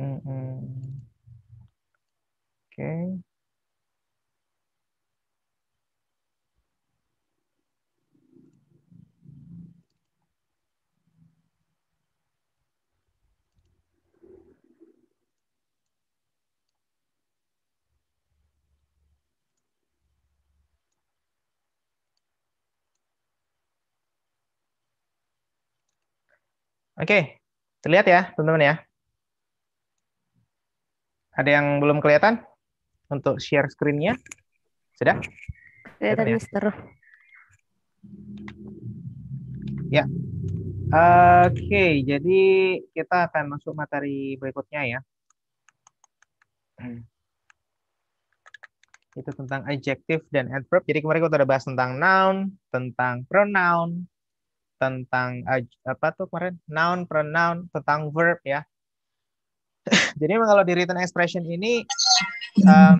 Oke. Oke, okay. terlihat ya teman-teman ya. Ada yang belum kelihatan untuk share screen-nya? Sudah? Kelihatan, gitu ya. Mister. Ya. Oke, okay, jadi kita akan masuk materi berikutnya ya. Itu tentang adjective dan adverb. Jadi kemarin kita udah bahas tentang noun, tentang pronoun, tentang apa tuh kemarin? Noun, pronoun, tentang verb ya. Jadi memang kalau di written expression ini um,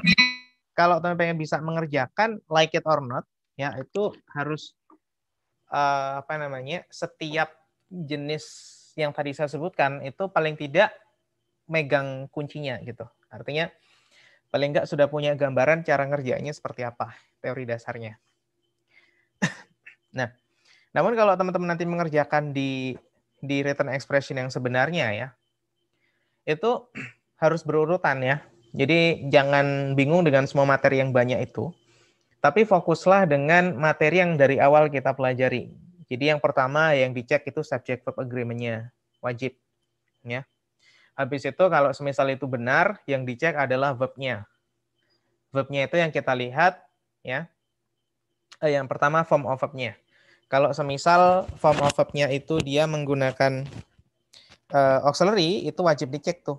kalau teman pengen bisa mengerjakan like it or not ya itu harus uh, apa namanya setiap jenis yang tadi saya sebutkan itu paling tidak megang kuncinya gitu. Artinya paling nggak sudah punya gambaran cara ngerjainnya seperti apa teori dasarnya. nah, namun kalau teman-teman nanti mengerjakan di di written expression yang sebenarnya ya, itu harus berurutan ya. Jadi jangan bingung dengan semua materi yang banyak itu. Tapi fokuslah dengan materi yang dari awal kita pelajari. Jadi yang pertama yang dicek itu subject verb agreement-nya. Wajib. Ya. Habis itu kalau semisal itu benar, yang dicek adalah verb-nya. Verb-nya itu yang kita lihat ya. Eh, yang pertama form of verb-nya. Kalau semisal form of verb-nya itu dia menggunakan uh, auxiliary itu wajib dicek tuh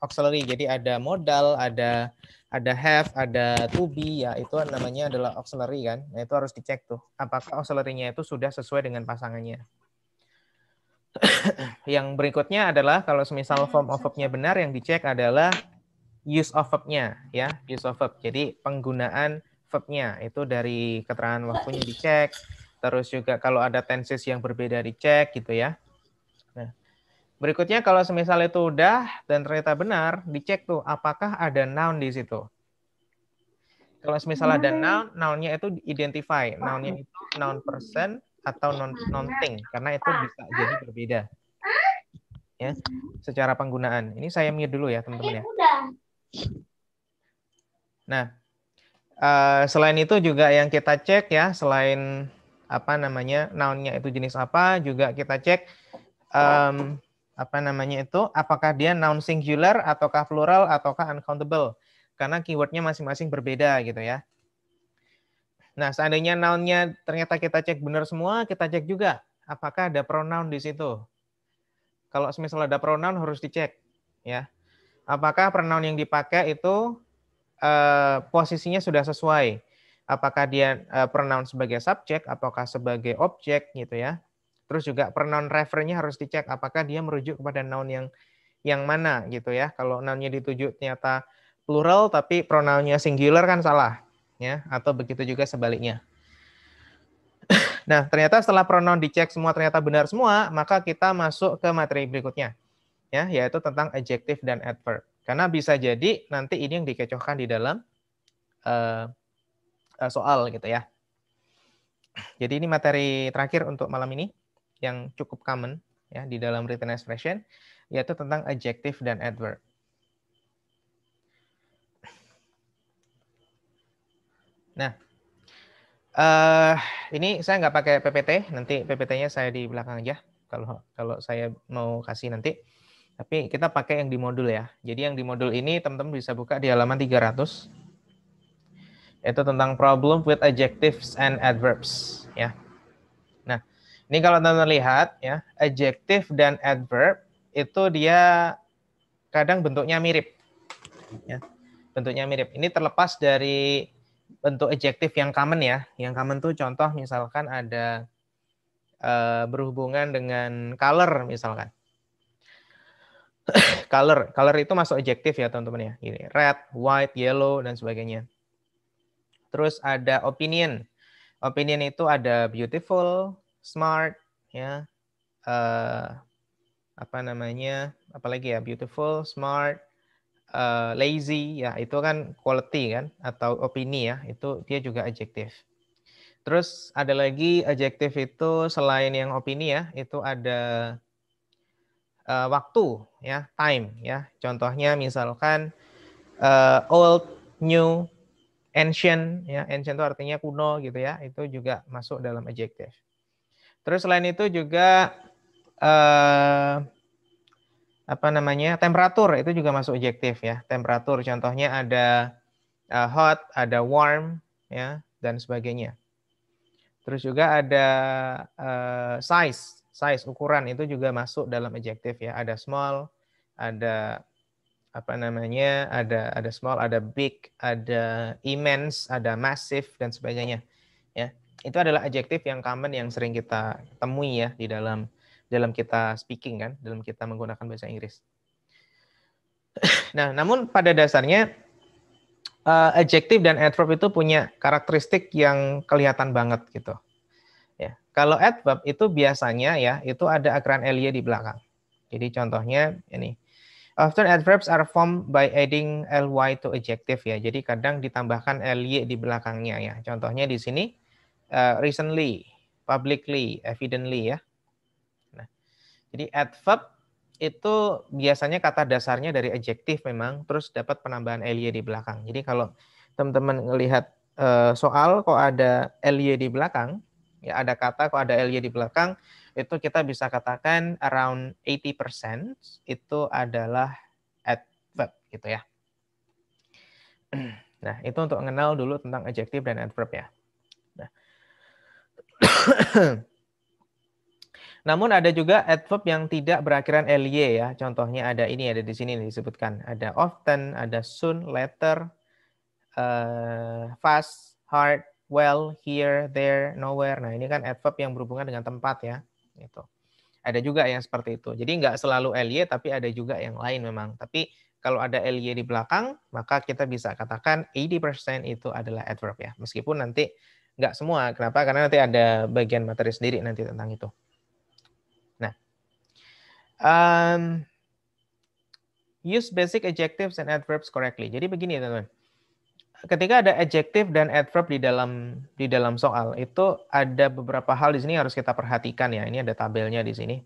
auxiliary jadi ada modal ada ada have ada to be ya itu namanya adalah auxiliary kan nah itu harus dicek tuh apakah auxiliary-nya itu sudah sesuai dengan pasangannya yang berikutnya adalah kalau semisal hmm. form of verb-nya benar yang dicek adalah use of verb-nya ya use of verb jadi penggunaan verb-nya itu dari keterangan waktunya dicek terus juga kalau ada tenses yang berbeda dicek gitu ya Berikutnya kalau semisal itu udah dan ternyata benar, dicek tuh apakah ada noun di situ. Kalau semisal ada hmm. noun, nounnya itu identify, nounnya itu noun person atau non non thing karena itu bisa jadi berbeda. Ya, secara penggunaan. Ini saya mute dulu ya, teman-teman ya. Iya, nah, eh, selain itu juga yang kita cek ya, selain apa namanya nounnya itu jenis apa, juga kita cek um, apa namanya itu apakah dia noun singular ataukah plural ataukah uncountable karena keywordnya masing-masing berbeda gitu ya. Nah, seandainya nounnya ternyata kita cek benar semua, kita cek juga apakah ada pronoun di situ. Kalau misalnya ada pronoun harus dicek ya. Apakah pronoun yang dipakai itu eh, posisinya sudah sesuai? Apakah dia eh, pronoun sebagai subjek ataukah sebagai objek gitu ya? Terus juga pronoun refernya harus dicek apakah dia merujuk kepada noun yang yang mana gitu ya. Kalau nounnya dituju ternyata plural tapi pronounnya singular kan salah ya atau begitu juga sebaliknya. Nah, ternyata setelah pronoun dicek semua ternyata benar semua, maka kita masuk ke materi berikutnya. Ya, yaitu tentang adjective dan adverb. Karena bisa jadi nanti ini yang dikecohkan di dalam uh, soal gitu ya. Jadi ini materi terakhir untuk malam ini yang cukup common ya di dalam written expression yaitu tentang adjective dan adverb. Nah, uh, ini saya nggak pakai PPT, nanti PPT-nya saya di belakang aja kalau kalau saya mau kasih nanti. Tapi kita pakai yang di modul ya. Jadi yang di modul ini teman-teman bisa buka di halaman 300. Itu tentang problem with adjectives and adverbs ya. Ini kalau Anda lihat ya, adjektif dan adverb itu dia kadang bentuknya mirip. Ya. Bentuknya mirip. Ini terlepas dari bentuk adjektif yang common ya. Yang common tuh contoh misalkan ada e, berhubungan dengan color misalkan. color, color itu masuk adjektif ya teman-teman ya. Ini red, white, yellow dan sebagainya. Terus ada opinion. Opinion itu ada beautiful, smart ya uh, apa namanya apalagi ya beautiful smart uh, lazy ya itu kan quality kan atau opini ya itu dia juga adjektif terus ada lagi adjektif itu selain yang opini ya itu ada uh, waktu ya time ya contohnya misalkan uh, old new ancient ya ancient itu artinya kuno gitu ya itu juga masuk dalam adjektif Terus selain itu juga eh, apa namanya temperatur itu juga masuk objektif ya. Temperatur contohnya ada eh, hot, ada warm ya dan sebagainya. Terus juga ada eh, size, size ukuran itu juga masuk dalam objektif ya. Ada small, ada apa namanya, ada ada small, ada big, ada immense, ada massive dan sebagainya ya itu adalah adjektif yang common yang sering kita temui ya di dalam dalam kita speaking kan, dalam kita menggunakan bahasa Inggris. Nah, namun pada dasarnya uh, adjektif dan adverb itu punya karakteristik yang kelihatan banget gitu. Ya, kalau adverb itu biasanya ya itu ada akran elia di belakang. Jadi contohnya ini. Often adverbs are formed by adding ly to adjective ya. Jadi kadang ditambahkan ly di belakangnya ya. Contohnya di sini uh, recently, publicly, evidently ya. Nah, jadi adverb itu biasanya kata dasarnya dari adjektif memang, terus dapat penambahan ly di belakang. Jadi kalau teman-teman melihat uh, eh, soal kok ada ly di belakang, ya ada kata kok ada ly di belakang, itu kita bisa katakan around 80% itu adalah adverb gitu ya. Nah, itu untuk mengenal dulu tentang adjektif dan adverb ya. Namun ada juga adverb yang tidak berakhiran ly ya. Contohnya ada ini ada di sini disebutkan ada often, ada soon, later, uh, fast, hard, well, here, there, nowhere. Nah ini kan adverb yang berhubungan dengan tempat ya. Itu. Ada juga yang seperti itu. Jadi nggak selalu ly tapi ada juga yang lain memang. Tapi kalau ada ly di belakang maka kita bisa katakan 80% itu adalah adverb ya. Meskipun nanti nggak semua. Kenapa? Karena nanti ada bagian materi sendiri nanti tentang itu. Nah, um, use basic adjectives and adverbs correctly. Jadi begini teman-teman. Ketika ada adjective dan adverb di dalam di dalam soal itu ada beberapa hal di sini harus kita perhatikan ya. Ini ada tabelnya di sini.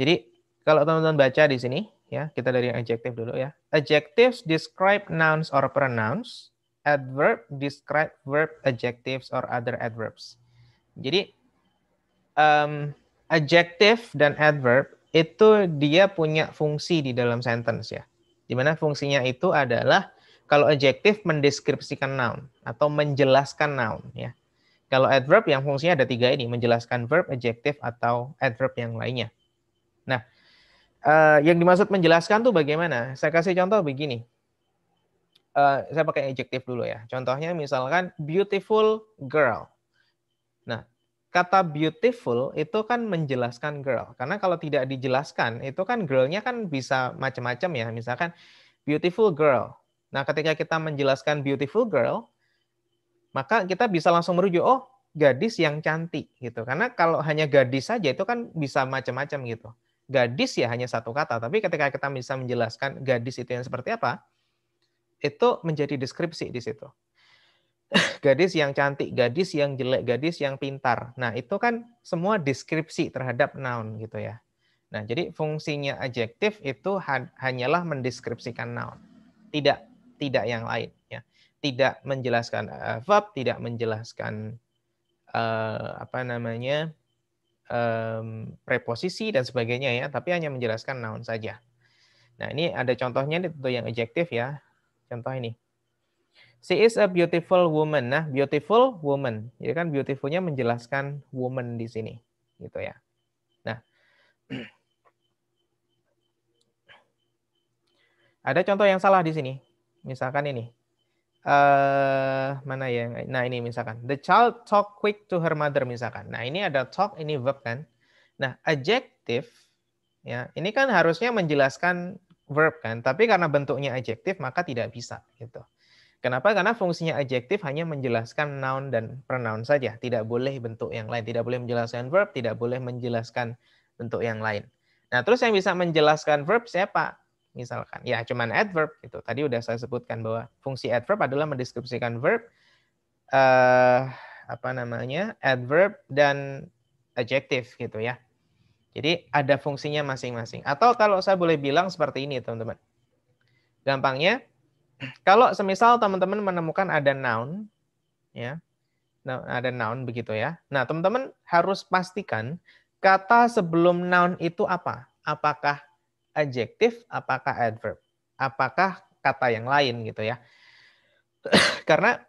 Jadi kalau teman-teman baca di sini ya, kita dari adjective dulu ya. Adjectives describe nouns or pronouns adverb, describe verb, adjectives, or other adverbs. Jadi um, adjective dan adverb itu dia punya fungsi di dalam sentence ya. Dimana fungsinya itu adalah kalau adjective mendeskripsikan noun atau menjelaskan noun ya. Kalau adverb yang fungsinya ada tiga ini, menjelaskan verb, adjective, atau adverb yang lainnya. Nah, uh, yang dimaksud menjelaskan tuh bagaimana? Saya kasih contoh begini. Eh, saya pakai adjektif dulu ya. Contohnya misalkan beautiful girl. Nah, kata beautiful itu kan menjelaskan girl. Karena kalau tidak dijelaskan, itu kan girl-nya kan bisa macam-macam ya. Misalkan beautiful girl. Nah, ketika kita menjelaskan beautiful girl, maka kita bisa langsung merujuk, oh gadis yang cantik gitu. Karena kalau hanya gadis saja itu kan bisa macam-macam gitu. Gadis ya hanya satu kata, tapi ketika kita bisa menjelaskan gadis itu yang seperti apa, itu menjadi deskripsi di situ. Gadis yang cantik, gadis yang jelek, gadis yang pintar. Nah, itu kan semua deskripsi terhadap noun gitu ya. Nah, jadi fungsinya adjektif itu hanyalah mendeskripsikan noun. Tidak tidak yang lain ya. Tidak menjelaskan eh, verb, tidak menjelaskan uh, apa namanya? um, preposisi dan sebagainya ya, tapi hanya menjelaskan noun saja. Nah, ini ada contohnya itu yang adjektif ya. Contoh ini. She is a beautiful woman. Nah, beautiful woman. Jadi kan beautifulnya menjelaskan woman di sini, gitu ya. Nah, ada contoh yang salah di sini. Misalkan ini. Uh, mana ya? Nah, ini misalkan. The child talk quick to her mother misalkan. Nah, ini ada talk, ini verb kan. Nah, adjective ya, ini kan harusnya menjelaskan verb kan, tapi karena bentuknya adjektif maka tidak bisa gitu. Kenapa? Karena fungsinya adjektif hanya menjelaskan noun dan pronoun saja, tidak boleh bentuk yang lain, tidak boleh menjelaskan verb, tidak boleh menjelaskan bentuk yang lain. Nah, terus yang bisa menjelaskan verb siapa? Misalkan, ya cuman adverb itu. Tadi udah saya sebutkan bahwa fungsi adverb adalah mendeskripsikan verb eh apa namanya? adverb dan adjective gitu ya. Jadi ada fungsinya masing-masing. Atau kalau saya boleh bilang seperti ini, teman-teman. Gampangnya, kalau semisal teman-teman menemukan ada noun, ya, ada noun begitu ya. Nah, teman-teman harus pastikan kata sebelum noun itu apa? Apakah adjektif, apakah adverb, apakah kata yang lain gitu ya. Karena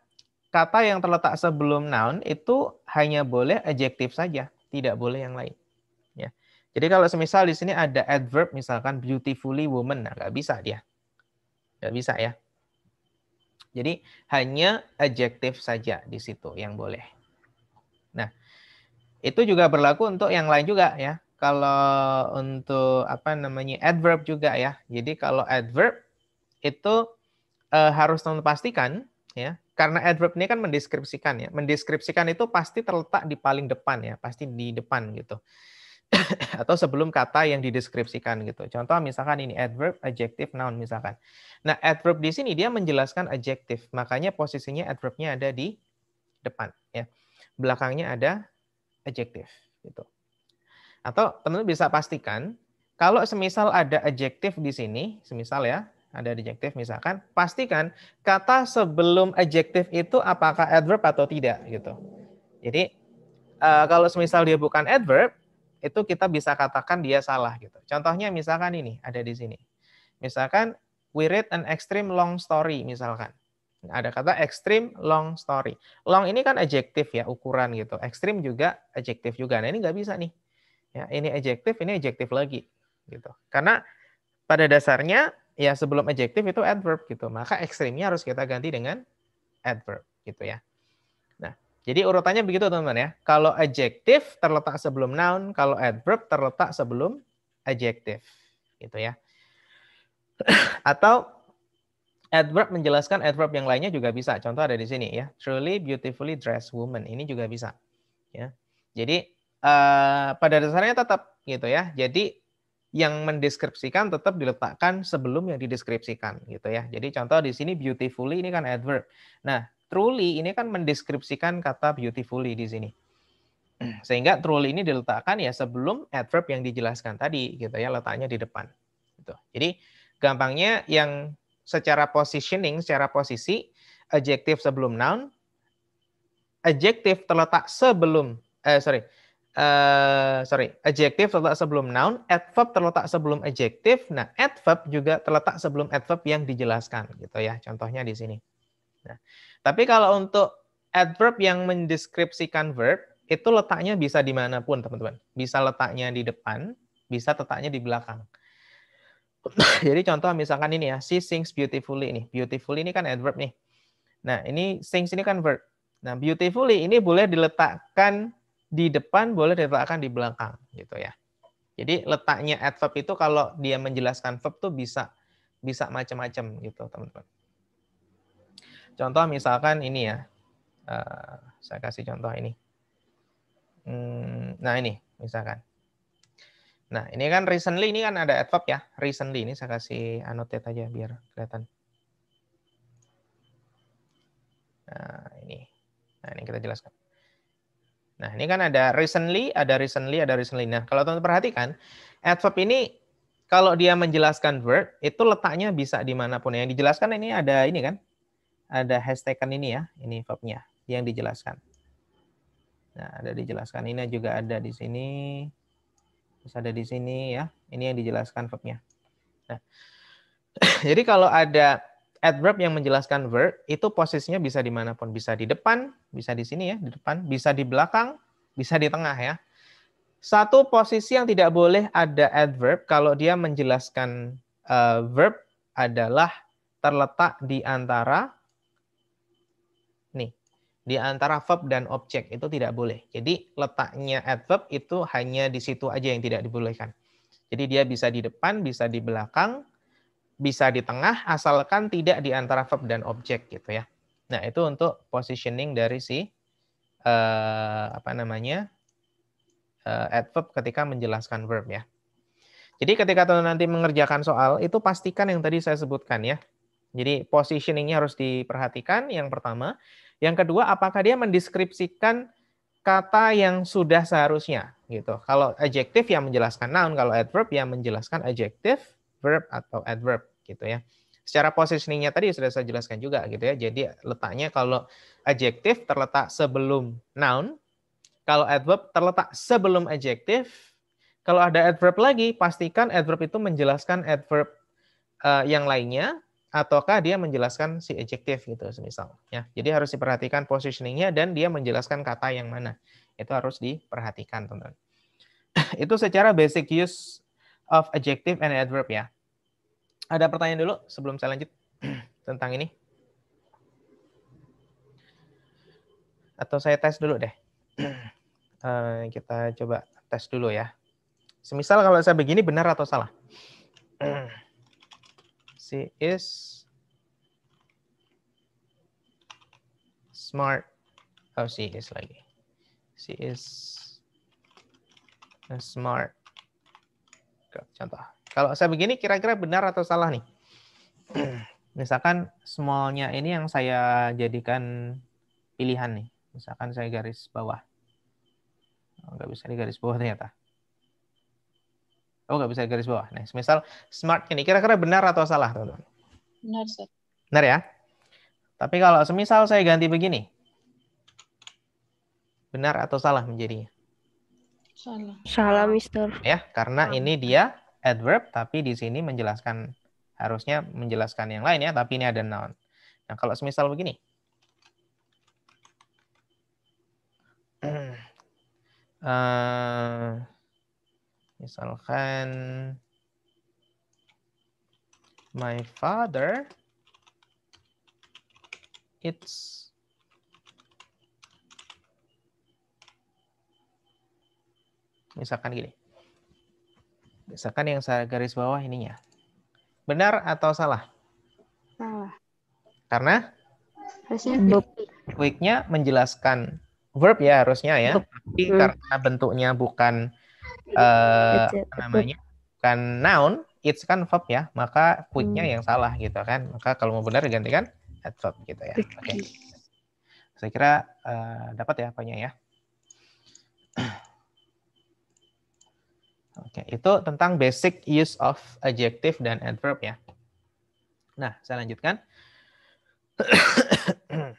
kata yang terletak sebelum noun itu hanya boleh adjektif saja, tidak boleh yang lain. Jadi kalau semisal di sini ada adverb misalkan beautifully woman, nah nggak bisa dia. Nggak bisa ya. Jadi hanya adjective saja di situ yang boleh. Nah, itu juga berlaku untuk yang lain juga ya. Kalau untuk apa namanya adverb juga ya. Jadi kalau adverb itu e, harus pastikan ya karena adverb ini kan mendeskripsikan ya mendeskripsikan itu pasti terletak di paling depan ya pasti di depan gitu atau sebelum kata yang dideskripsikan gitu. Contoh misalkan ini adverb, adjective, noun misalkan. Nah, adverb di sini dia menjelaskan adjective, makanya posisinya adverbnya ada di depan ya. Belakangnya ada adjective gitu. Atau teman-teman bisa pastikan kalau semisal ada adjective di sini, semisal ya, ada adjective misalkan, pastikan kata sebelum adjective itu apakah adverb atau tidak gitu. Jadi eh, kalau semisal dia bukan adverb, itu kita bisa katakan dia salah gitu. Contohnya misalkan ini ada di sini. Misalkan we read an extreme long story misalkan. Ada kata extreme long story. Long ini kan adjektif ya ukuran gitu. Extreme juga adjektif juga. Nah ini nggak bisa nih. Ya ini adjektif, ini adjektif lagi gitu. Karena pada dasarnya ya sebelum adjektif itu adverb gitu. Maka ekstrimnya harus kita ganti dengan adverb gitu ya. Jadi urutannya begitu teman-teman ya. Kalau adjective terletak sebelum noun, kalau adverb terletak sebelum adjective. Gitu ya. Atau adverb menjelaskan adverb yang lainnya juga bisa. Contoh ada di sini ya. Truly beautifully dressed woman. Ini juga bisa. Ya. Jadi uh, pada dasarnya tetap gitu ya. Jadi yang mendeskripsikan tetap diletakkan sebelum yang dideskripsikan gitu ya. Jadi contoh di sini beautifully ini kan adverb. Nah, truly ini kan mendeskripsikan kata beautifully di sini. Sehingga truly ini diletakkan ya sebelum adverb yang dijelaskan tadi gitu ya letaknya di depan. Gitu. Jadi gampangnya yang secara positioning, secara posisi adjektif sebelum noun, adjektif terletak sebelum eh sorry Uh, sorry, adjektif terletak sebelum noun, adverb terletak sebelum adjektif. Nah, adverb juga terletak sebelum adverb yang dijelaskan gitu ya. Contohnya di sini. Nah, tapi kalau untuk adverb yang mendeskripsikan verb, itu letaknya bisa dimanapun, teman-teman. Bisa letaknya di depan, bisa letaknya di belakang. Jadi contoh misalkan ini ya, she sings beautifully ini. Beautifully ini kan adverb nih. Nah, ini sings ini kan verb. Nah, beautifully ini boleh diletakkan di depan, boleh diletakkan di belakang gitu ya. Jadi letaknya adverb itu kalau dia menjelaskan verb tuh bisa bisa macam-macam gitu, teman-teman. Contoh misalkan ini ya, eh, saya kasih contoh ini. Hmm, nah ini misalkan. Nah ini kan recently ini kan ada adverb ya. Recently ini saya kasih annotate aja biar kelihatan. Nah ini, nah ini kita jelaskan. Nah ini kan ada recently, ada recently, ada recently. Nah kalau teman-teman perhatikan, adverb ini kalau dia menjelaskan verb itu letaknya bisa dimanapun. Yang dijelaskan ini ada ini kan, ada kan ini ya, ini verbnya yang dijelaskan. Nah, ada dijelaskan. Ini juga ada di sini. Terus ada di sini ya. Ini yang dijelaskan verbnya. Nah, jadi kalau ada adverb yang menjelaskan verb, itu posisinya bisa dimanapun. Bisa di depan, bisa di sini ya, di depan. Bisa di belakang, bisa di tengah ya. Satu posisi yang tidak boleh ada adverb kalau dia menjelaskan uh, verb adalah terletak di antara di antara verb dan objek itu tidak boleh. Jadi letaknya adverb itu hanya di situ aja yang tidak dibolehkan. Jadi dia bisa di depan, bisa di belakang, bisa di tengah, asalkan tidak di antara verb dan objek gitu ya. Nah itu untuk positioning dari si uh, apa namanya uh, eh, adverb ketika menjelaskan verb ya. Jadi ketika teman nanti mengerjakan soal itu pastikan yang tadi saya sebutkan ya. Jadi positioningnya harus diperhatikan yang pertama. Yang kedua, apakah dia mendeskripsikan kata yang sudah seharusnya gitu. Kalau adjektif yang menjelaskan noun, kalau adverb yang menjelaskan adjektif, verb atau adverb gitu ya. Secara positioningnya tadi sudah saya jelaskan juga gitu ya. Jadi letaknya kalau adjektif terletak sebelum noun, kalau adverb terletak sebelum adjektif. Kalau ada adverb lagi, pastikan adverb itu menjelaskan adverb uh, yang lainnya ataukah dia menjelaskan si adjektif gitu semisal ya. Jadi harus diperhatikan positioningnya dan dia menjelaskan kata yang mana. Itu harus diperhatikan teman-teman. Itu secara basic use of adjective and adverb ya. Ada pertanyaan dulu sebelum saya lanjut tentang ini? Atau saya tes dulu deh. Eh, kita coba tes dulu ya. Semisal kalau saya begini benar atau salah? She is smart. Oh, C is lagi. C is eh, smart. Contoh. Kalau saya begini kira-kira benar atau salah nih? Misalkan smallnya ini yang saya jadikan pilihan nih. Misalkan saya garis bawah. Oh, nggak bisa di garis bawah ternyata. Oh, nggak bisa garis bawah. Nah, misal smart ini kira-kira benar atau salah, teman-teman? Benar, sir. Benar ya? Tapi kalau semisal saya ganti begini, benar atau salah menjadi? Salah. Salah, Mister. Ya, karena ini dia adverb, tapi di sini menjelaskan harusnya menjelaskan yang lain ya, tapi ini ada noun. Nah, kalau semisal begini, uh, Misalkan my father it's misalkan gini. Misalkan yang saya garis bawah ininya. Benar atau salah? Salah. Karena? Harusnya Quicknya menjelaskan verb ya harusnya ya. Tapi hmm. karena bentuknya bukan uh, namanya kan noun it's kan verb ya maka putnya hmm. yang salah gitu kan maka kalau mau benar gantikan adverb gitu ya oke okay. saya kira uh, dapat ya apanya ya oke okay. itu tentang basic use of adjective dan adverb ya nah saya lanjutkan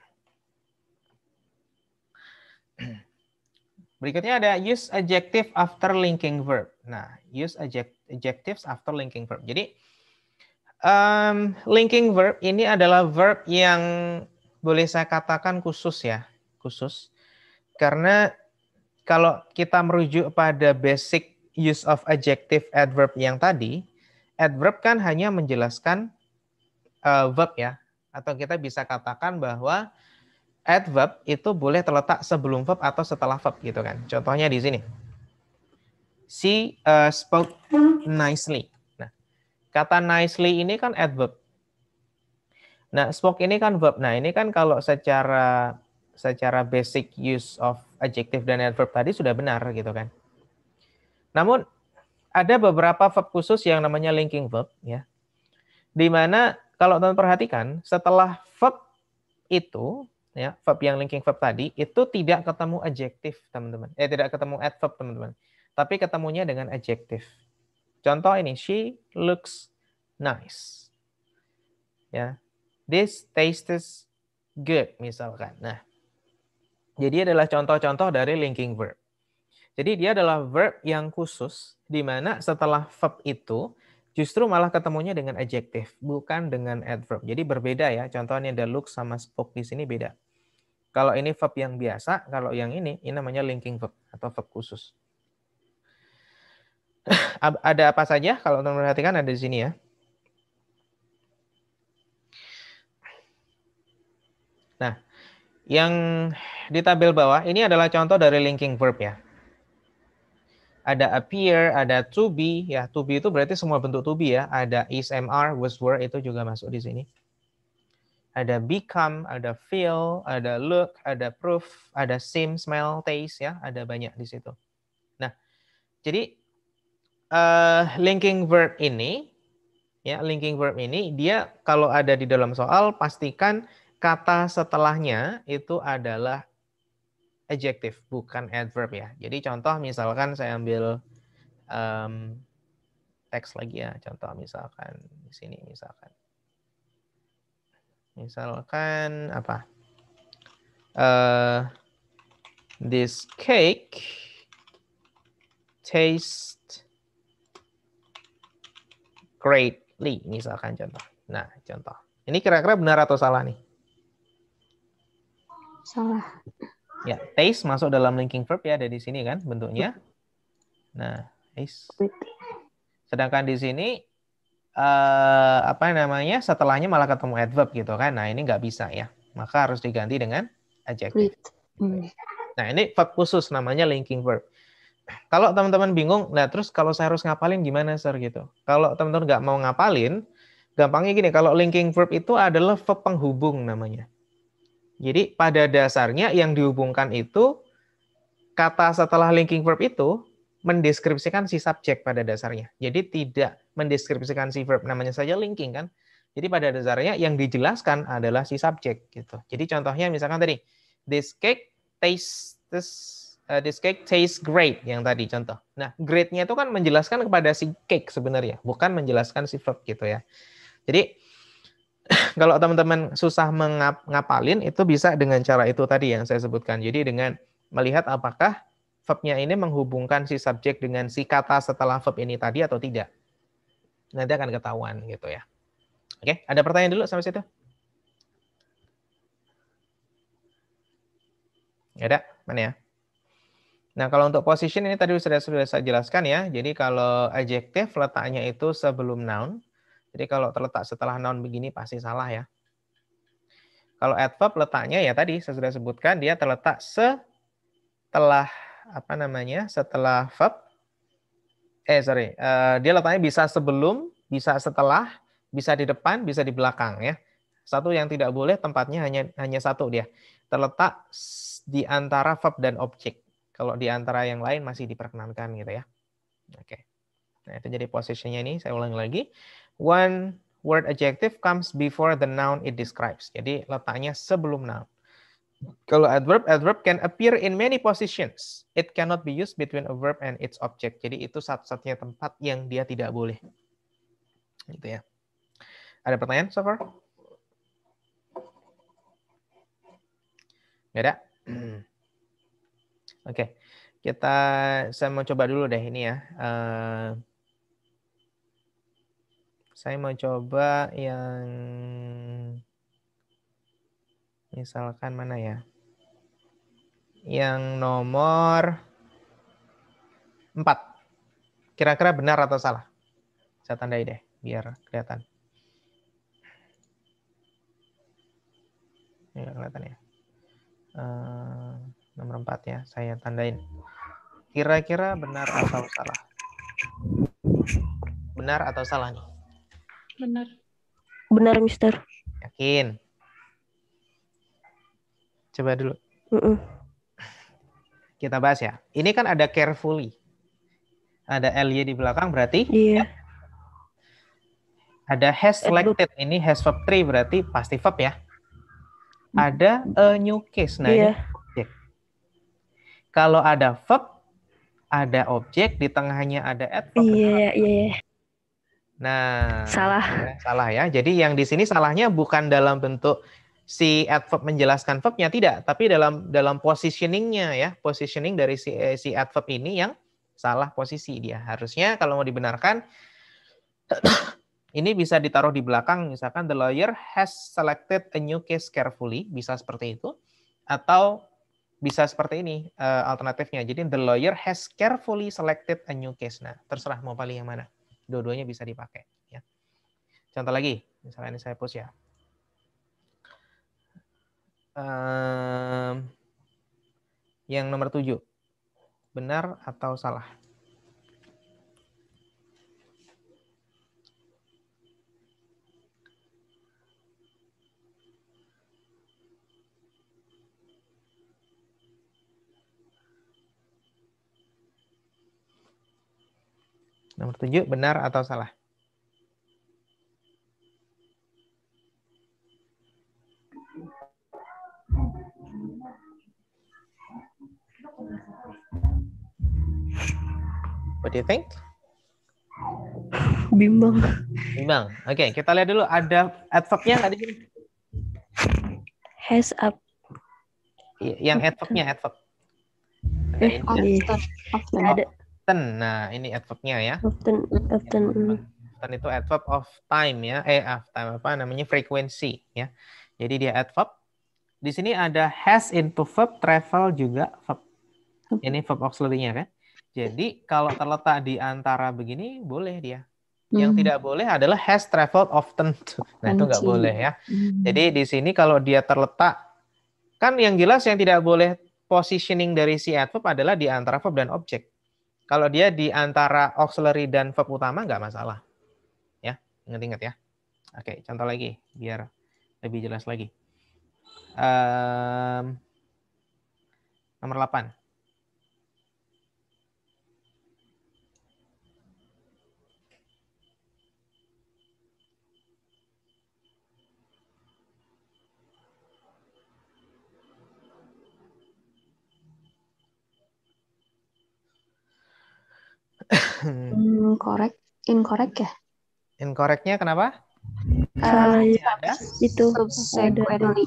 Berikutnya ada use adjective after linking verb. Nah, use adjectives after linking verb. Jadi um, linking verb ini adalah verb yang boleh saya katakan khusus ya, khusus. Karena kalau kita merujuk pada basic use of adjective adverb yang tadi, adverb kan hanya menjelaskan uh, verb ya, atau kita bisa katakan bahwa adverb itu boleh terletak sebelum verb atau setelah verb gitu kan. Contohnya di sini. She uh, spoke nicely. Nah, kata nicely ini kan adverb. Nah, spoke ini kan verb. Nah, ini kan kalau secara secara basic use of adjective dan adverb tadi sudah benar gitu kan. Namun ada beberapa verb khusus yang namanya linking verb ya. Di mana kalau teman perhatikan setelah verb itu ya verb yang linking verb tadi itu tidak ketemu adjektif teman-teman eh tidak ketemu adverb teman-teman tapi ketemunya dengan adjektif contoh ini she looks nice ya this tastes good misalkan nah jadi adalah contoh-contoh dari linking verb jadi dia adalah verb yang khusus di mana setelah verb itu justru malah ketemunya dengan adjektif, bukan dengan adverb. Jadi berbeda ya. Contohnya ada look sama spoke di sini beda. Kalau ini verb yang biasa, kalau yang ini, ini namanya linking verb atau verb khusus. ada apa saja? Kalau teman perhatikan ada di sini ya. Nah, yang di tabel bawah ini adalah contoh dari linking verb ya. Ada appear, ada to be ya. To be itu berarti semua bentuk to be ya. Ada is, am, are, was, were itu juga masuk di sini ada become, ada feel, ada look, ada proof, ada seem, smell, taste ya, ada banyak di situ. Nah, jadi uh, linking verb ini ya, linking verb ini dia kalau ada di dalam soal pastikan kata setelahnya itu adalah adjective bukan adverb ya. Jadi contoh misalkan saya ambil um, teks lagi ya, contoh misalkan di sini misalkan Misalkan apa? Uh, this cake tastes greatly. Misalkan contoh. Nah, contoh. Ini kira-kira benar atau salah nih? Salah. Ya, taste masuk dalam linking verb ya ada di sini kan bentuknya. Hmm. Nah, taste. Sedangkan di sini Eh, apa namanya setelahnya malah ketemu adverb gitu kan. Nah ini nggak bisa ya. Maka harus diganti dengan adjective. Hmm. Nah ini verb khusus namanya linking verb. Kalau teman-teman bingung, nah terus kalau saya harus ngapalin gimana sir gitu. Kalau teman-teman nggak mau ngapalin, gampangnya gini. Kalau linking verb itu adalah verb penghubung namanya. Jadi pada dasarnya yang dihubungkan itu kata setelah linking verb itu mendeskripsikan si subjek pada dasarnya. Jadi tidak mendeskripsikan si verb namanya saja linking kan. Jadi pada dasarnya yang dijelaskan adalah si subjek gitu. Jadi contohnya misalkan tadi this cake tastes uh, this cake tastes great yang tadi contoh. Nah, greatnya nya itu kan menjelaskan kepada si cake sebenarnya, bukan menjelaskan si verb gitu ya. Jadi kalau teman-teman susah mengapalin itu bisa dengan cara itu tadi yang saya sebutkan. Jadi dengan melihat apakah verbnya ini menghubungkan si subjek dengan si kata setelah verb ini tadi atau tidak. Nanti akan ketahuan gitu ya. Oke, ada pertanyaan dulu sampai situ? Gak ada? Mana ya? Nah, kalau untuk position ini tadi sudah sudah saya jelaskan ya. Jadi kalau adjektif letaknya itu sebelum noun. Jadi kalau terletak setelah noun begini pasti salah ya. Kalau adverb letaknya ya tadi saya sudah sebutkan dia terletak setelah apa namanya setelah verb eh sorry uh, dia letaknya bisa sebelum bisa setelah bisa di depan bisa di belakang ya satu yang tidak boleh tempatnya hanya hanya satu dia terletak di antara verb dan objek kalau di antara yang lain masih diperkenankan gitu ya oke okay. nah itu jadi posisinya ini saya ulangi lagi one word adjective comes before the noun it describes jadi letaknya sebelum noun kalau adverb, adverb can appear in many positions. It cannot be used between a verb and its object. Jadi itu satu-satunya tempat yang dia tidak boleh. Gitu ya. Ada pertanyaan so far? ada? Oke. Okay. Kita, saya mau coba dulu deh ini ya. Uh, saya mau coba yang Misalkan mana ya? Yang nomor 4. Kira-kira benar atau salah? Saya tandai deh biar kelihatan. Ini kelihatan ya. Uh, nomor 4 ya, saya tandain. Kira-kira benar atau salah? Benar atau salah nih? Benar. Benar, Mister. Yakin? Coba dulu. Mm -mm. Kita bahas ya. Ini kan ada carefully. Ada ly di belakang berarti. Iya. Yeah. Ada has selected. Ini has verb three berarti pasti verb ya. Mm. Ada a new case. Nah yeah. ini objek. Kalau ada verb, ada objek, di tengahnya ada adverb. Iya, yeah, iya. Yeah. Nah, salah. Ya, salah ya. Jadi yang di sini salahnya bukan dalam bentuk si adverb menjelaskan verbnya tidak, tapi dalam dalam positioningnya ya, positioning dari si eh, si adverb ini yang salah posisi dia. Harusnya kalau mau dibenarkan ini bisa ditaruh di belakang misalkan the lawyer has selected a new case carefully, bisa seperti itu atau bisa seperti ini uh, alternatifnya. Jadi the lawyer has carefully selected a new case. Nah, terserah mau pilih yang mana. Dua-duanya bisa dipakai ya. Contoh lagi, misalnya ini saya push ya um, yang nomor tujuh. Benar atau salah? Nomor tujuh, benar atau salah? What do you think? Bimbang. Bimbang. Oke, okay, kita lihat dulu ada adverbnya nggak di sini? Has up. Yang adverbnya adverb. Eh, adverb. Ada. Often. Nah, ini adverbnya ya. Often. Often. Often itu adverb of time ya. Eh, of time apa namanya? Frequency ya. Jadi dia adverb. Di sini ada has into verb, travel juga verb. Ini verb auxiliary-nya kan. Jadi kalau terletak di antara begini boleh dia. Yang hmm. tidak boleh adalah has traveled often. To. Nah, Anji. itu nggak boleh ya. Hmm. Jadi di sini kalau dia terletak kan yang jelas yang tidak boleh positioning dari si adverb adalah di antara verb dan objek. Kalau dia di antara auxiliary dan verb utama nggak masalah. Ya, ingat-ingat ya. Oke, contoh lagi biar lebih jelas lagi. Um, nomor 8. Incorrect, incorrect ya? Incorrectnya kenapa? uh, ada ya, ya. itu subsequently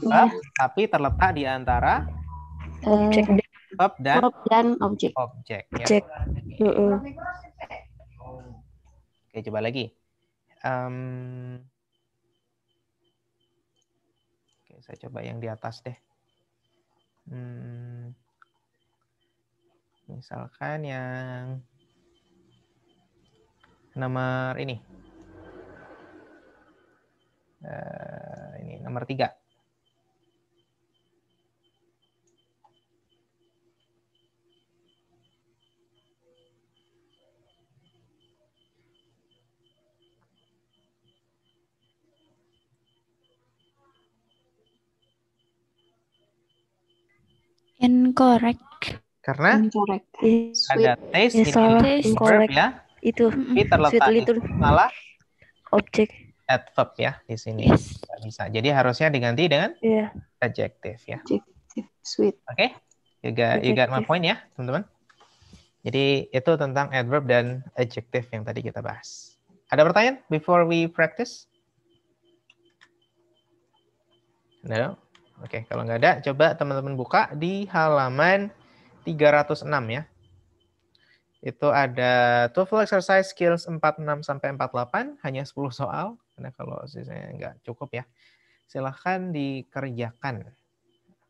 tapi terletak di antara objek eh, dan verb dan, objek. Objek. Ya. Objek. Ya. Oke, coba lagi. Um, oke, saya coba yang di atas deh. Hmm, misalkan yang nomor ini. Uh, ini nomor tiga. Incorrect. Karena incorrect. ada taste, ya. incorrect, incorrect. ya itu tapi terletak itu malah objek adverb ya di sini yes. bisa jadi harusnya diganti dengan yeah. adjective ya adjective sweet oke okay? you got adjective. my point ya teman-teman jadi itu tentang adverb dan adjective yang tadi kita bahas ada pertanyaan before we practice no oke okay, kalau nggak ada coba teman-teman buka di halaman 306 ya itu ada TOEFL exercise skills 46 sampai 48, hanya 10 soal. Karena kalau sisanya nggak cukup ya. Silahkan dikerjakan.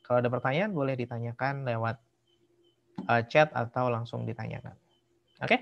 Kalau ada pertanyaan boleh ditanyakan lewat eh, chat atau langsung ditanyakan. Oke? Okay?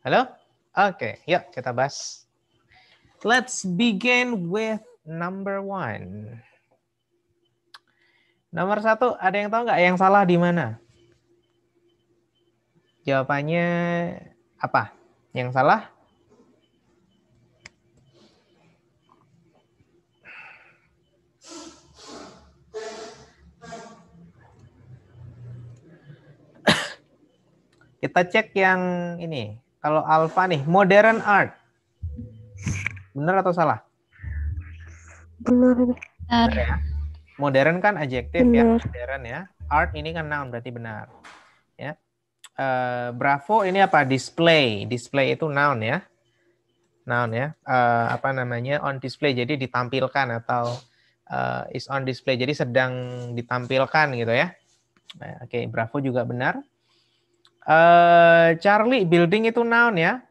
Halo? Oke, okay, yuk kita bahas. Let's begin with number one. Nomor satu, ada yang tahu nggak yang salah di mana? Jawabannya apa? Yang salah? Kita cek yang ini, kalau alfa nih, modern art. Benar atau salah? Benar. Benar ya. Modern kan adjektif ya, modern ya. Art ini kan noun berarti benar. Ya. Uh, Bravo ini apa? Display. Display itu noun ya. Noun ya. Uh, apa namanya? On display jadi ditampilkan atau uh, is on display jadi sedang ditampilkan gitu ya. Nah, oke, okay. Bravo juga benar. Uh, Charlie, building itu noun ya.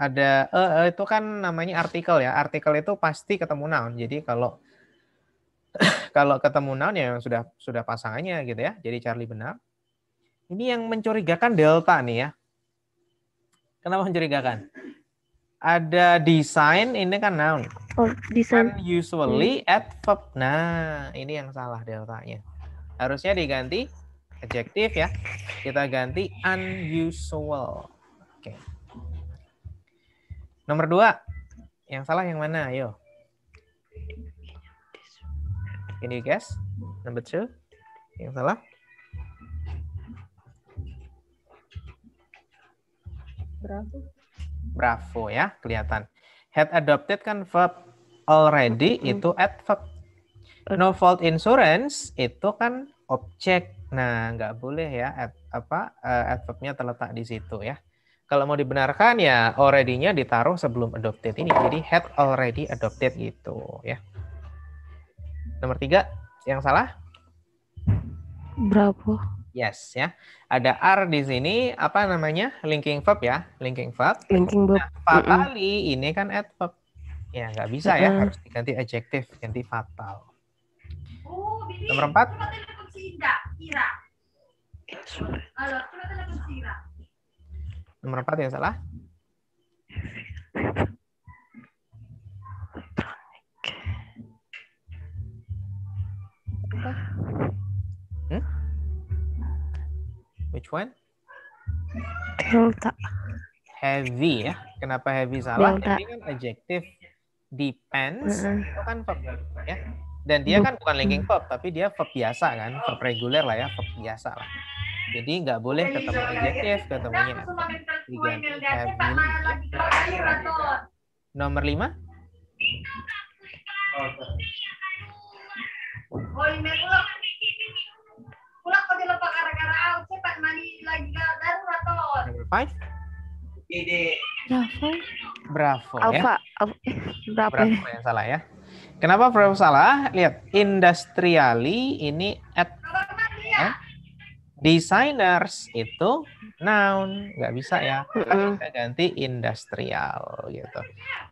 Ada uh, uh, itu kan namanya artikel ya. Artikel itu pasti ketemu noun. Jadi kalau kalau ketemu noun ya sudah sudah pasangannya gitu ya. Jadi Charlie benar. Ini yang mencurigakan delta nih ya. Kenapa mencurigakan? Ada design, ini kan noun. Oh, desain. Kan usually adverb. Nah, ini yang salah deltanya. Harusnya diganti adjektif ya. Kita ganti unusual. Oke. Nomor dua. Yang salah yang mana? Ayo. Can you guess? Number two. Yang salah? Bravo. Bravo ya, kelihatan. Had adopted kan verb already mm -hmm. itu adverb. No fault insurance itu kan objek Nah, nggak boleh ya ad, apa uh, adverbnya terletak di situ ya. Kalau mau dibenarkan ya already-nya ditaruh sebelum adopted ini. Jadi had already adopted gitu ya. Nomor tiga, yang salah? berapa Yes ya. Ada R di sini apa namanya? Linking verb ya, linking verb. Linking verb. Nah, fatal mm -hmm. ini kan adverb. Ya nggak bisa ya, harus diganti adjective, ganti fatal. Nomor empat? tira. Allora, trovate la tira. Nomor 4 yang salah. Hmm? Which one? Delta. Heavy ya. Kenapa heavy salah? Delta. Heavy kan adjective depends. Mm -hmm. Itu kan verb ya. Dan dia hmm. kan bukan linking pop hmm. tapi dia pop biasa kan, pop reguler lah ya, pop biasa lah. Jadi nggak boleh ketemu adjektif, ketemunya Nomor lima? Number five? Bravo. Bravo Alpha. ya. Alpha. Eh, Bravo. Bravo ya? yang salah ya. Kenapa Prof salah? Lihat, industriali ini at iya. eh? designers itu noun, nggak bisa ya. Kita ganti industrial gitu.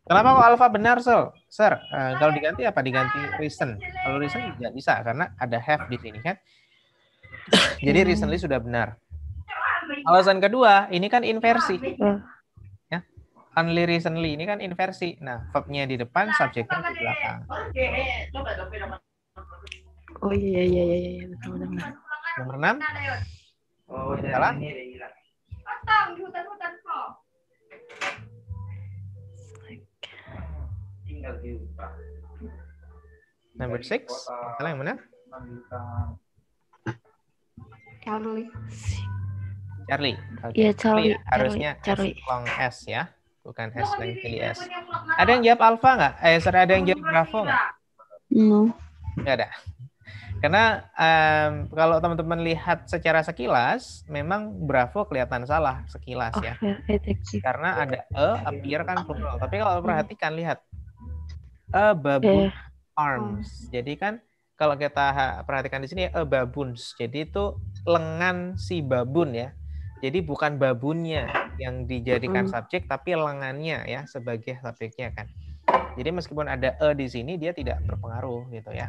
Kenapa kok alfa benar, Sir? Sir, eh, kalau diganti apa? Diganti reason. Kalau reason nggak bisa karena ada have di sini kan. Jadi mm. recently sudah benar. Alasan kedua, ini kan inversi. Mm only recently ini kan inversi. Nah, verbnya di depan, nah, subjeknya di belakang. Oh iya iya iya iya, iya betul benar. Nomor enam. Oh, salah. Potong di hutan-hutan kok. Tinggal di hutan. Number 6. Salah yang mana? Charlie. Charlie. Okay. Iya, Charlie. Harusnya Charlie. S long S ya bukan iya, s dan length s. Ada yang jawab alfa nggak? Eh, sorry, ada yang jawab bravo nggak? No. Nggak ada. Karena um, kalau teman-teman lihat secara sekilas, memang bravo kelihatan salah sekilas ya. Karena ada e, appear kan plural. Tapi kalau hmm. perhatikan, lihat. A e, babun arms. Hmm. Jadi kan kalau kita perhatikan di sini, a e, baboons. Jadi itu lengan si babun ya. Jadi bukan babunnya yang dijadikan mm. subjek, tapi lengannya ya sebagai subjeknya kan. Jadi meskipun ada e di sini, dia tidak berpengaruh gitu ya.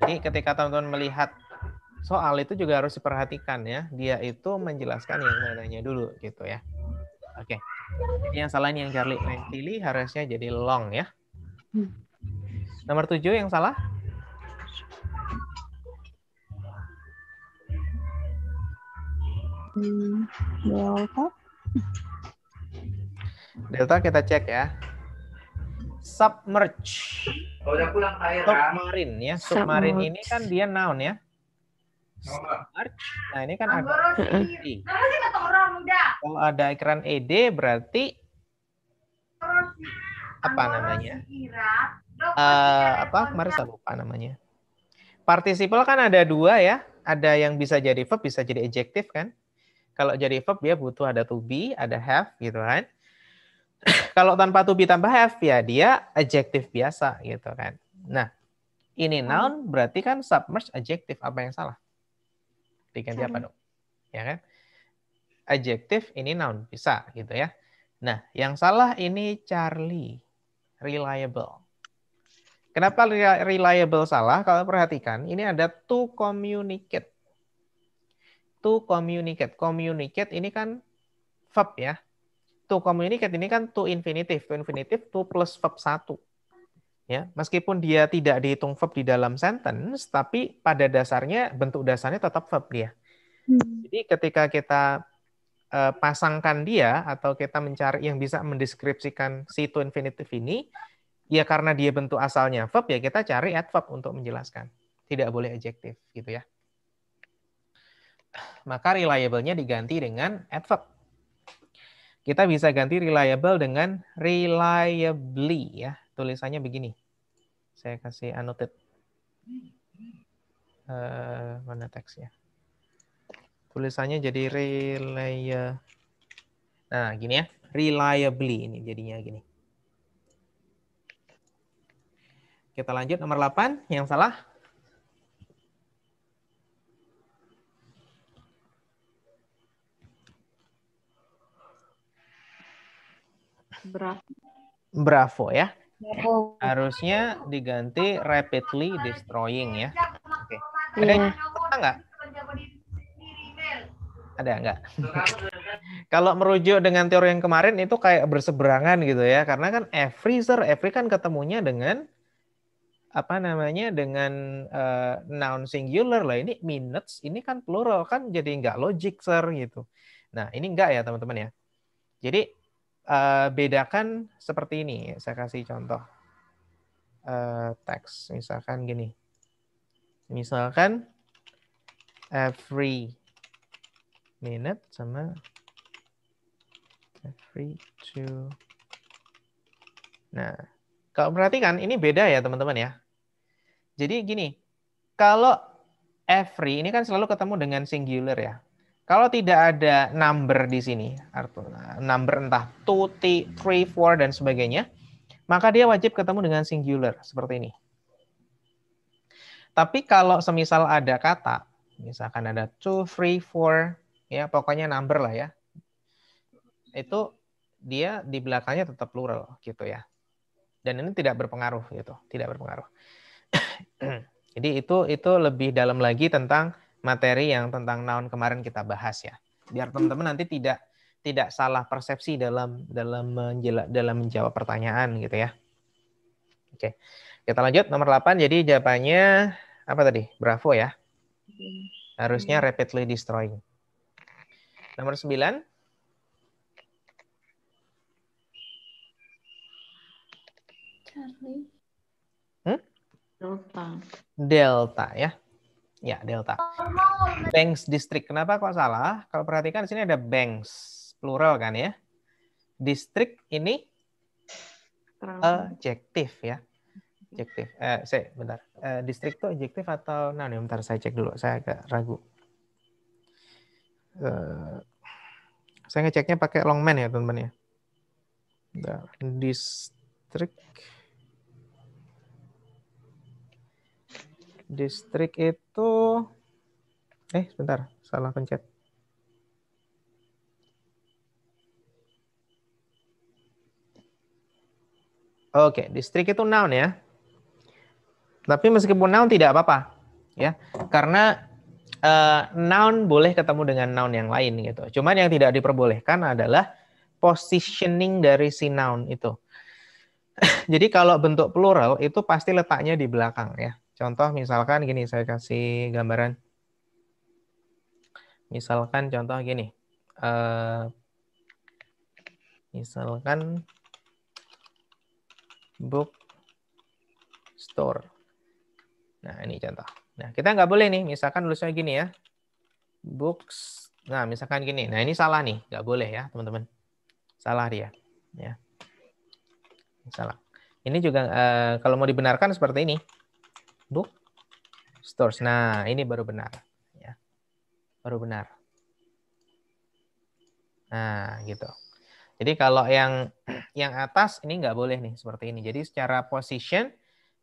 Jadi ketika teman-teman melihat soal itu juga harus diperhatikan ya. Dia itu menjelaskan yang mananya dulu gitu ya. Oke. Jadi yang salah ini yang Charlie pilih harusnya jadi long ya. Hmm. Nomor tujuh yang salah? delta. Iya, delta kita cek ya. Submerge. udah pulang Submarine ya. Submarine ini kan dia noun ya. Submerge. Nah ini kan ada Kalau ada ikran ED berarti apa namanya? Uh, apa kemarin saya lupa namanya. Partisipal kan ada dua ya. Ada yang bisa jadi verb, bisa jadi adjective kan. Kalau jadi verb dia butuh ada to be, ada have gitu kan. Kalau tanpa to be tanpa have ya dia adjective biasa gitu kan. Nah, ini hmm. noun berarti kan submerge adjective apa yang salah? Diganti apa dong? Ya kan? Adjective ini noun bisa gitu ya. Nah, yang salah ini Charlie reliable. Kenapa reliable salah? Kalau perhatikan, ini ada to communicate to communicate. Communicate ini kan verb ya. To communicate ini kan to infinitive. To infinitive to plus verb satu. Ya, meskipun dia tidak dihitung verb di dalam sentence, tapi pada dasarnya bentuk dasarnya tetap verb dia. Hmm. Jadi ketika kita uh, pasangkan dia atau kita mencari yang bisa mendeskripsikan si to infinitive ini, ya karena dia bentuk asalnya verb ya kita cari adverb untuk menjelaskan. Tidak boleh adjektif gitu ya maka reliable-nya diganti dengan adverb. Kita bisa ganti reliable dengan reliably ya. Tulisannya begini. Saya kasih annotated. Uh, eh, mana teksnya? Tulisannya jadi reliable. Nah, gini ya. Reliably ini jadinya gini. Kita lanjut nomor 8. Yang salah Bravo. Bravo ya. Bravo. Harusnya diganti rapidly destroying ya. Oke. Okay. Ada yeah. Ada enggak? Ada enggak? Kalau merujuk dengan teori yang kemarin itu kayak berseberangan gitu ya, karena kan every sir, every kan ketemunya dengan apa namanya dengan uh, noun singular lah ini minutes ini kan plural kan jadi nggak logik sir gitu. Nah ini enggak ya teman-teman ya. Jadi Eh, bedakan seperti ini. Saya kasih contoh uh, teks, misalkan gini. Misalkan every minute sama every two. Nah, kalau perhatikan ini beda ya teman-teman ya. Jadi gini, kalau every ini kan selalu ketemu dengan singular ya. Kalau tidak ada number di sini, number entah 2, 3, 4, dan sebagainya, maka dia wajib ketemu dengan singular, seperti ini. Tapi kalau semisal ada kata, misalkan ada 2, 3, 4, ya pokoknya number lah ya, itu dia di belakangnya tetap plural gitu ya. Dan ini tidak berpengaruh gitu, tidak berpengaruh. Jadi itu itu lebih dalam lagi tentang materi yang tentang noun kemarin kita bahas ya. Biar hmm. teman-teman nanti tidak tidak salah persepsi dalam dalam menjela, dalam menjawab pertanyaan gitu ya. Oke. Kita lanjut nomor 8 jadi jawabannya apa tadi? Bravo ya. Harusnya hmm. rapidly destroying. Nomor 9 Hmm? Delta. Delta ya. Ya, delta. Banks District. Kenapa kok salah? Kalau perhatikan di sini ada banks, plural kan ya. District ini eh, adjektif ya. Adjektif. Eh, saya bentar. Eh, district itu adjektif atau noun? Nah, bentar saya cek dulu. Saya agak ragu. Eh, saya ngeceknya pakai longman ya, teman-teman ya. Bentar. District Distrik itu eh sebentar, salah pencet. Oke, distrik itu noun ya. Tapi meskipun noun tidak apa-apa, ya. Karena uh, noun boleh ketemu dengan noun yang lain gitu. Cuman yang tidak diperbolehkan adalah positioning dari si noun itu. Jadi kalau bentuk plural itu pasti letaknya di belakang ya. Contoh misalkan gini, saya kasih gambaran. Misalkan contoh gini. Uh, misalkan book store. Nah, ini contoh. Nah, kita nggak boleh nih, misalkan tulisnya gini ya. Books. Nah, misalkan gini. Nah, ini salah nih. Nggak boleh ya, teman-teman. Salah dia. Ya. Salah. Ini juga eh, kalau mau dibenarkan seperti ini stores Nah, ini baru benar. Ya. Baru benar. Nah, gitu. Jadi kalau yang yang atas ini nggak boleh nih seperti ini. Jadi secara position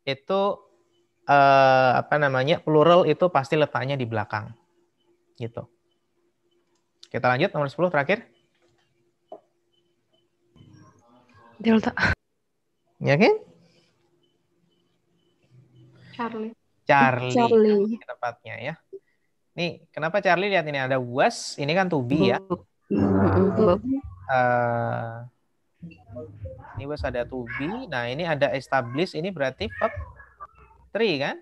itu eh, apa namanya plural itu pasti letaknya di belakang, gitu. Kita lanjut nomor 10 terakhir. Delta. Ya kan? Charlie. Charlie. Charlie. Tepatnya ya. Nih, kenapa Charlie lihat ini ada was? Ini kan tubi ya. Uh, ini was ada tubi. Nah, ini ada establish. Ini berarti verb three kan?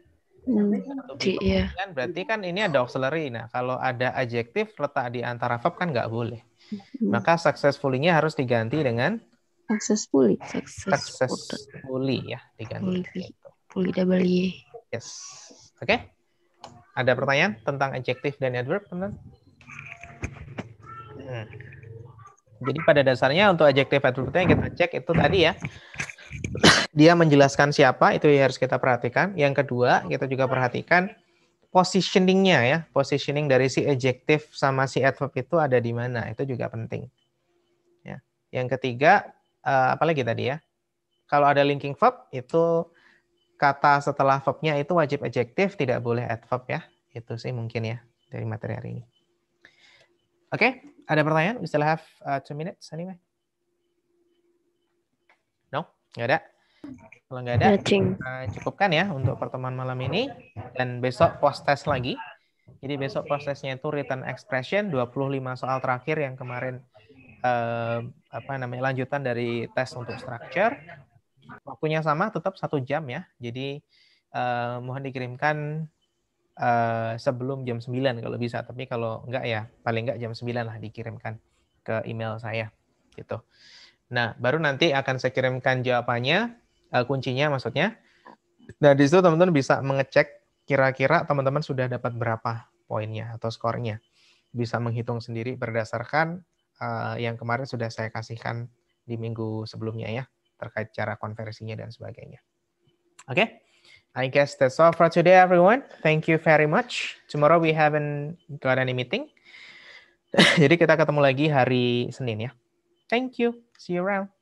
Hmm. Nah, tubi iya. Kan? berarti kan ini ada auxiliary. Nah, kalau ada adjektif letak di antara verb kan nggak boleh. Hmm. Maka successfully-nya harus diganti dengan successfully. Successfully, successfully ya diganti. W. Yes. Oke. Okay. Ada pertanyaan tentang adjective dan adverb, teman? Hmm. Jadi pada dasarnya untuk adjektif adverbnya yang kita cek itu tadi ya. Dia menjelaskan siapa, itu yang harus kita perhatikan. Yang kedua, kita juga perhatikan positioning-nya ya. Positioning dari si adjective sama si adverb itu ada di mana, itu juga penting. Ya. Yang ketiga, apalagi tadi ya. Kalau ada linking verb itu kata setelah verbnya itu wajib adjektif, tidak boleh adverb ya. Itu sih mungkin ya dari materi hari ini. Oke, okay, ada pertanyaan? We still have uh, two minutes anyway. No, nggak ada. Kalau nggak ada, uh, cukupkan ya untuk pertemuan malam ini. Dan besok post test lagi. Jadi besok prosesnya itu written expression 25 soal terakhir yang kemarin eh, apa namanya lanjutan dari tes untuk structure Waktunya sama, tetap satu jam ya. Jadi uh, mohon dikirimkan uh, sebelum jam 9 kalau bisa. Tapi kalau enggak ya, paling enggak jam 9 lah dikirimkan ke email saya. gitu. Nah, baru nanti akan saya kirimkan jawabannya, uh, kuncinya maksudnya. Nah, di situ teman-teman bisa mengecek kira-kira teman-teman sudah dapat berapa poinnya atau skornya. Bisa menghitung sendiri berdasarkan uh, yang kemarin sudah saya kasihkan di minggu sebelumnya ya terkait cara konversinya dan sebagainya. Oke. Okay? I guess that's all for today, everyone. Thank you very much. Tomorrow we haven't got any meeting. Jadi kita ketemu lagi hari Senin ya. Thank you. See you around.